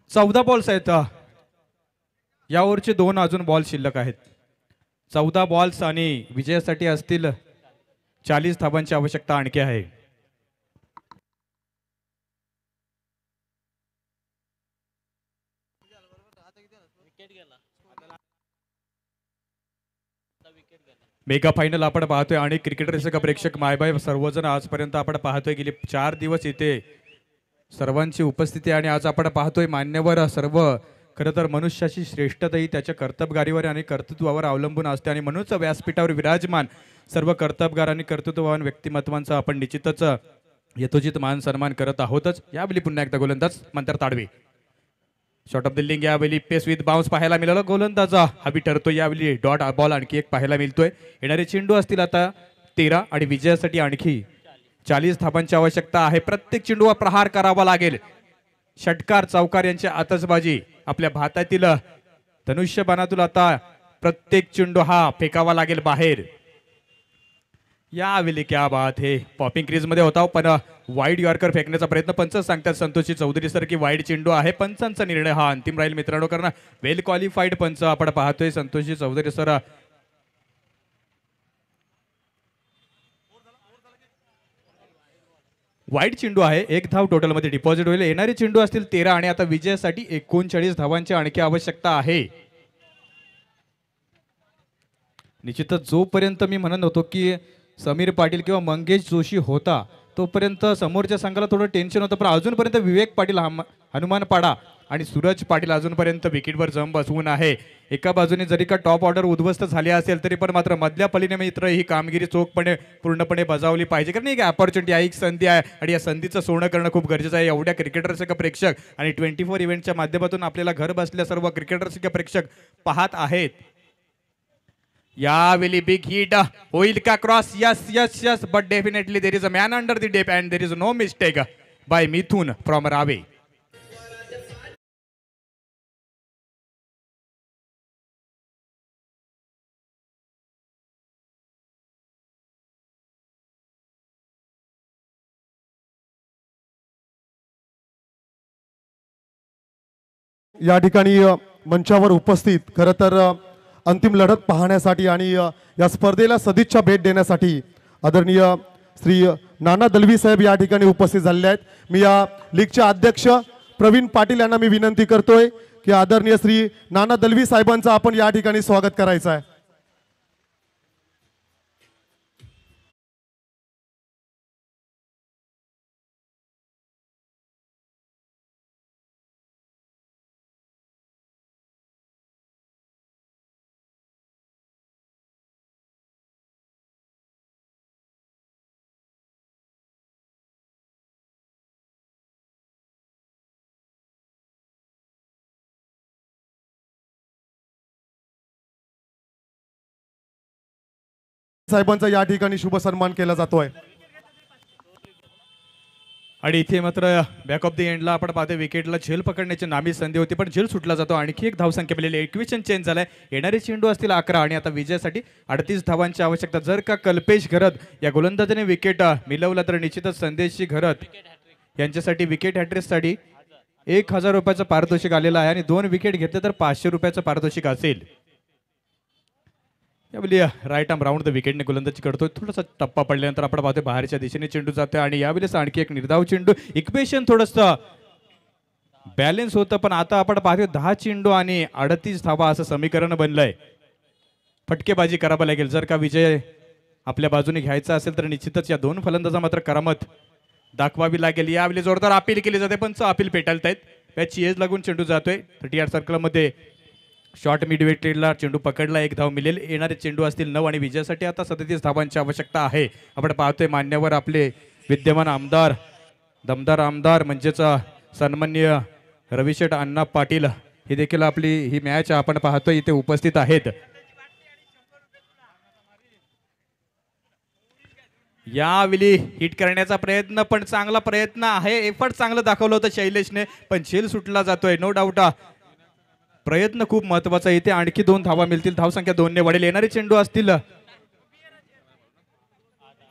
चौदा बॉल्स आहेत या ओव्हरचे दोन अजून बॉल शिल्लक आहेत चौदा बॉल्स आणि विजयासाठी असतील चाळीस धाबांची आवश्यकता आणखी आहे मेगा फायनल आपण पाहतोय आणि क्रिकेट रसिक प्रेक्षक मायबाई सर्वजण आजपर्यंत आपण पाहतोय गेले चार दिवस इथे सर्वांची उपस्थिती आणि आज आपण पाहतोय मान्यवर सर्व खरं तर मनुष्याची श्रेष्ठता ही त्याच्या कर्तबगारीवर आणि कर्तृत्वावर अवलंबून असते आणि म्हणूनच व्यासपीठावर विराजमान सर्व कर्तबगार आणि कर्तृत्ववान व्यक्तिमत्वांचा आपण निश्चितच यथोचित मान सन्मान करत आहोतच यावेळी पुन्हा एकदा गोलंदाज मंतर ताडवे शॉर्ट ऑफ द लिंग यावेळी पेस विथ बाउन्स पाहायला मिळालं गोलंदाजा हवी ठरतो यावेळी डॉट बॉल आणखी एक पाहायला मिळतोय येणारे चेंडू असतील आता तेरा आणि विजयासाठी आणखी चाळीस धाबांची आवश्यकता आहे प्रत्येक चेंडूवर प्रहार करावा लागेल षटकार चौकार यांची आतसबाजी आपल्या भारतातील धनुष्यबाणातून आता प्रत्येक चेंडू हा फेकावा लागेल बाहेर या विली क्या बात हे पॉपिंग क्रीज मध्ये होता हो, पण वाईड यॉर्कर फेकण्याचा प्रयत्न पंच सांगतात संतोषी चौधरी सर की वाईड चेंडू आहे पंचांचा निर्णय हा अंतिम राहील मित्रांनो कारण वेल क्वालिफाईड पंच आपण पाहतोय संतोषी चौधरी सर वाईट चेंडू आहे एक धाव टोटल मध्ये डिपॉझिट होईल येणारे चेंडू असतील तेरा आणि आता विजयासाठी एकोणचाळीस धावांची आणखी आवश्यकता आहे निश्चितच जोपर्यंत मी म्हणत होतो की समीर पाटील किंवा मंगेश जोशी होता तोपर्यंत समोरच्या संघाला थोडं टेन्शन होतं पण अजूनपर्यंत विवेक पाटील हनुमान पाडा आणि सूरज पाटील अजूनपर्यंत विकेटवर जम बसवून आहे एका बाजूने जरी का टॉप ऑर्डर उद्ध्वस्त झाली असेल तरी पण मात्र मधल्या पलीने मित्र ही कामगिरी चोखपणे पूर्णपणे बजावली पाहिजे कारण एक अपॉर्च्युनिटी आहे एक संधी आहे आणि या संधीचं सोनं करणं खूप गरजेचं आहे एवढ्या क्रिकेटरसारखं प्रेक्षक आणि ट्वेंटी फोर इव्हेंटच्या माध्यमातून आपल्याला घर बसल्या सर्व क्रिकेटरसारखे प्रेक्षक पाहत आहेत या यावेळी बिग हिट होईल का cross yes yes yes but definitely there is a man under the deep
and there is no mistake by Mithun from रावे या ठिकाणी मंचावर उपस्थित खरं तर अंतिम लढत पाहण्यासाठी आणि
या स्पर्धेला सदिच्छा भेट देण्यासाठी आदरणीय श्री नाना दलवी साहेब या ठिकाणी उपस्थित झालेले आहेत मी या लीगचे अध्यक्ष प्रवीण पाटील यांना मी विनंती करतोय की आदरणीय श्री नाना दलवी साहेबांचं आपण या ठिकाणी स्वागत करायचं आहे
साहेबांचा या ठिकाणी शुभ सन्मान केला जातोय
आणि इथे मात्र बॅक ऑफ द एंडला आपण पाहतो विकेटला झेल पकडण्याची नामी संधी होती पण झेल सुटला जातो आणखी एक धावसंख्या मिळाली एकवीस चेंज झालाय येणारे चेंडू असतील अकरा आणि आता विजयासाठी अडतीस धावांची आवश्यकता जर का कल्पेश घरत या गोलंदाजाने विकेट मिळवला तर निश्चितच संदेशी घरत यांच्यासाठी विकेट हॅट्रेससाठी एक हजार रुपयाचं पारितोषिक आलेला आहे आणि दोन विकेट घेतले तर पाचशे रुपयाचं पारितोषिक असेल यावेळी राईट आम राऊंड द विकेटने गोलंदाजी करतोय थोडासा टप्पा पडल्यानंतर आपण पाहतोय बाहेरच्या दिशेने चेंडू जातोय आणि यावेळेस आणखी एक निर्धाव चेंडू इक्वेशन थोडस बॅलेन्स होतं पण आता आपण पाहतोय दहा चेंडू आणि अडतीस धावा असं समीकरण बनलंय फटकेबाजी करावं लागेल जर का विजय आपल्या बाजूने घ्यायचा असेल तर निश्चितच या दोन फलंदाजा मात्र करामत दाखवावी लागेल यावेळी जोरदार अपील केली जाते पण अपील आहेत त्याची एज लागून चेंडू जातोय थर्टी आठ सर्कलमध्ये शॉर्ट मिडवेटेडला चेंडू पकडला एक धाव मिळेल येणारे चेंडू असतील नऊ आणि विजयासाठी आता सदतीस धावांची आवश्यकता आहे आपण पाहतोय मान्यवर आपले विद्यमान आमदार दमदार आमदार म्हणजेच सन्मान्य रविशेठ अण्णा पाटील हे देखील आपली ही मॅच आपण पाहतोय इथे उपस्थित आहेत यावेळी हिट करण्याचा प्रयत्न पण चांगला प्रयत्न आहे एफर्ट चांगलं दाखवलं होतं शैलेशने पण झेल सुटला जातोय नो डाऊट प्रयत्न खूप महत्वाचा इथे आणखी दोन धावा मिळतील धावसंख्या ने वाढेल येणारे चेंडू असतील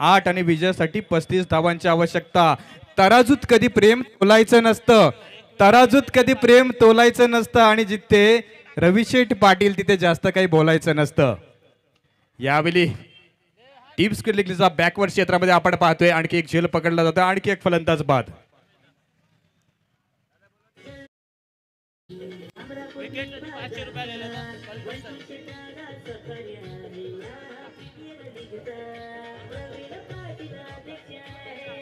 आठ आणि विजयासाठी पस्तीस धावांची आवश्यकता तराजूत कधी प्रेम तोलायचं नसतं तराजूत कधी प्रेम तोलायचं नसतं आणि जिथे शेठ पाटील तिथे जास्त काही बोलायचं नसतं यावेळी टीम स्क्रीन लिखलीचा बॅकवर्ड क्षेत्रामध्ये आपण पाहतोय आणखी एक झेल पकडला जातो आणखी एक फलंदाज बाद तिकीट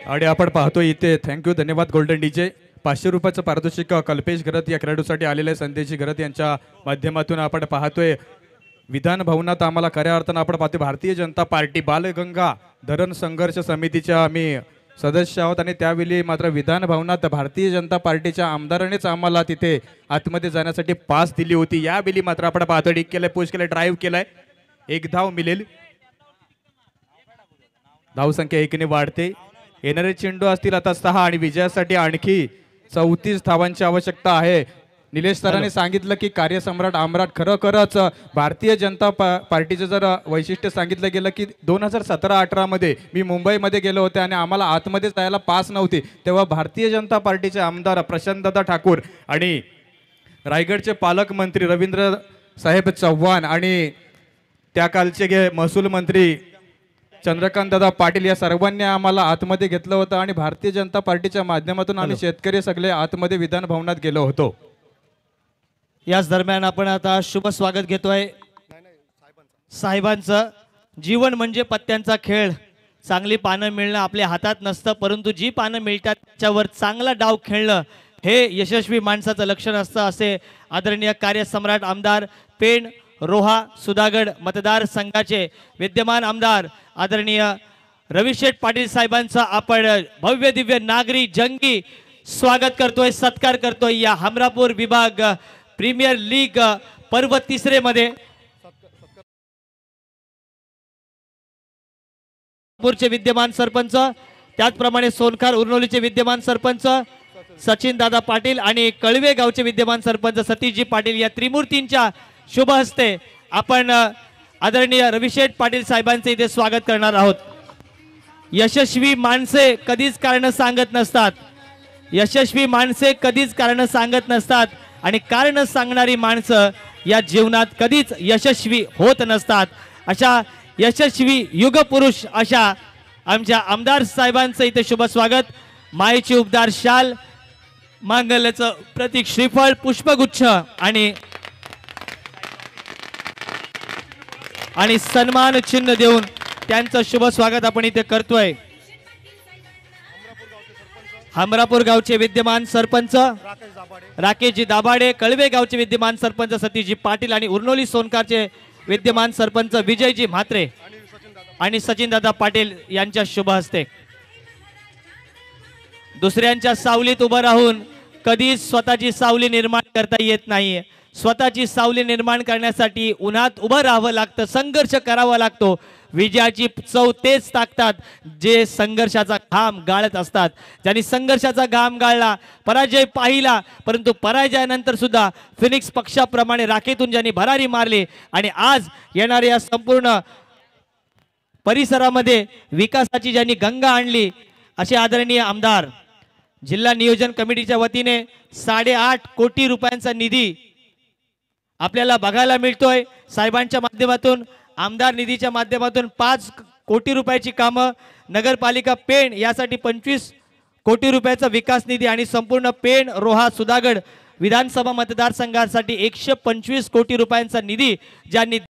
आणि आपण पाहतो इथे थँक्यू धन्यवाद गोल्डन डीजे पाचशे रुपयाचं पारितोषिक कल्पेश घरत या खेळाडूसाठी आलेले संदेशी घरत यांच्या माध्यमातून आपण पाहतोय विधान भवनात आम्हाला खऱ्या अर्थानं आपण पाहतोय भारतीय जनता पार्टी बालगंगा धरण संघर्ष समितीच्या आम्ही सदस्य आहोत आणि त्यावेळी मात्र विधान भवनात भारतीय जनता पार्टीच्या आमदारानेच आम्हाला तिथे आतमध्ये जाण्यासाठी पास दिली होती यावेळी मात्र आपण पाहतो डिक पुश केलं ड्राईव्ह केलाय एक धाव मिळेल धावसंख्या एकने वाढते येणारे चेंडू असतील आता सहा आणि विजयासाठी आणखी चौतीस धावांची आवश्यकता आहे निलेश सरांनी सांगितलं की कार्यसम्राट आम्राट खरोखरच भारतीय जनता पा पार्टीचं जर वैशिष्ट्य सांगितलं गेलं की दोन हजार सतरा अठरामध्ये मी मुंबईमध्ये गेलो होते आणि आम्हाला आतमध्येच जायला पास नव्हती तेव्हा भारतीय जनता पार्टीचे आमदार प्रशांतदादा ठाकूर आणि रायगडचे पालकमंत्री रवींद्र साहेब चव्हाण आणि त्या कालचे गे महसूल मंत्री चंद्रकांतदा पाटील या सर्वांनी आम्हाला आतमध्ये घेतलं होतं आणि भारतीय जनता पार्टीच्या माध्यमातून आम्ही शेतकरी सगळे आतमध्ये विधानभवनात गेलो होतो
याच दरम्यान आपण आता शुभ स्वागत घेतोय साहेबांचं जीवन म्हणजे पत्त्यांचा खेळ चांगली पानं मिळणं आपल्या हातात नसतं परंतु जी पानं मिळतात त्याच्यावर चांगला डाव खेळणं हे यशस्वी माणसाचं लक्षण असतं असे आदरणीय कार्यसम्राट आमदार पेण रोहा सुधागड संघाचे विद्यमान आमदार आदरणीय रविशेठ पाटील साहेबांचं आपण भव्य दिव्य नागरी जंगी स्वागत करतोय सत्कार करतोय या हमरापूर विभाग प्रीमियर लीग पर्व तिसरेमध्ये विद्यमान सरपंच त्याचप्रमाणे सोनखार उर्नोलीचे विद्यमान सरपंच सचिन दादा पाटील आणि कळवे गावचे विद्यमान सरपंच सतीशजी पाटील या त्रिमूर्तींच्या शुभ हस्ते आपण आदरणीय रविशेठ पाटील साहेबांचे इथे स्वागत करणार आहोत यशस्वी माणसे कधीच कारण सांगत नसतात यशस्वी माणसे कधीच कारण सांगत नसतात आणि कारण सांगणारी माणसं या जीवनात कधीच यशस्वी होत नसतात अशा यशस्वी युगपुरुष अशा आमच्या आमदार साहेबांचं इथे शुभ स्वागत मायेची उबदार शाल मांगल्याचं प्रतीक श्रीफळ पुष्पगुच्छ आणि आणि सन्मान चिन्ह देऊन त्यांचं शुभ स्वागत आपण इथे करतोय अमरापूर गावचे विद्यमान सरपंच राकेशजी दाभाडे कळवे गावचे विद्यमान सरपंच सतीशजी पाटील आणि उर्नोली सोनकारचे विद्यमान सरपंच विजयजी म्हात्रे आणि दादा पाटील यांच्या शुभ हस्ते दुसऱ्यांच्या सावलीत उभं राहून कधीच स्वतःची सावली निर्माण करता येत नाहीये स्वतःची सावली निर्माण करण्यासाठी उन्हात उभं राहावं लागतं संघर्ष करावा लागतो विजयाची चव तेच टाकतात जे संघर्षाचा घाम गाळत असतात ज्यांनी संघर्षाचा घाम गाळला पराजय पाहिला परंतु पराजयानंतर सुद्धा फिनिक्स पक्षाप्रमाणे राखेतून ज्यांनी भरारी मारली आणि आज येणाऱ्या संपूर्ण परिसरामध्ये विकासाची ज्यांनी गंगा आणली असे आदरणीय आमदार जिल्हा नियोजन कमिटीच्या वतीने साडेआठ कोटी रुपयांचा निधी आपल्याला बघायला मिळतोय साहेबांच्या माध्यमातून आमदार निधीच्या माध्यमातून पाच कोटी रुपयाची कामं नगरपालिका पेण यासाठी पंचवीस कोटी रुपयाचा विकास निधी आणि संपूर्ण पेण रोहा सुधागड विधानसभा मतदारसंघासाठी एकशे पंचवीस कोटी रुपयांचा निधी ज्यांनी